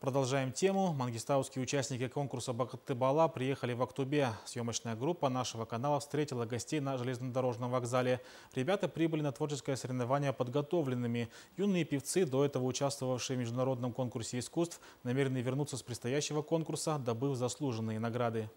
Продолжаем тему. Мангистауские участники конкурса бакыт приехали в Актубе. Съемочная группа нашего канала встретила гостей на железнодорожном вокзале. Ребята прибыли на творческое соревнование подготовленными. Юные певцы, до этого участвовавшие в международном конкурсе искусств, намерены вернуться с предстоящего конкурса, добыв заслуженные награды.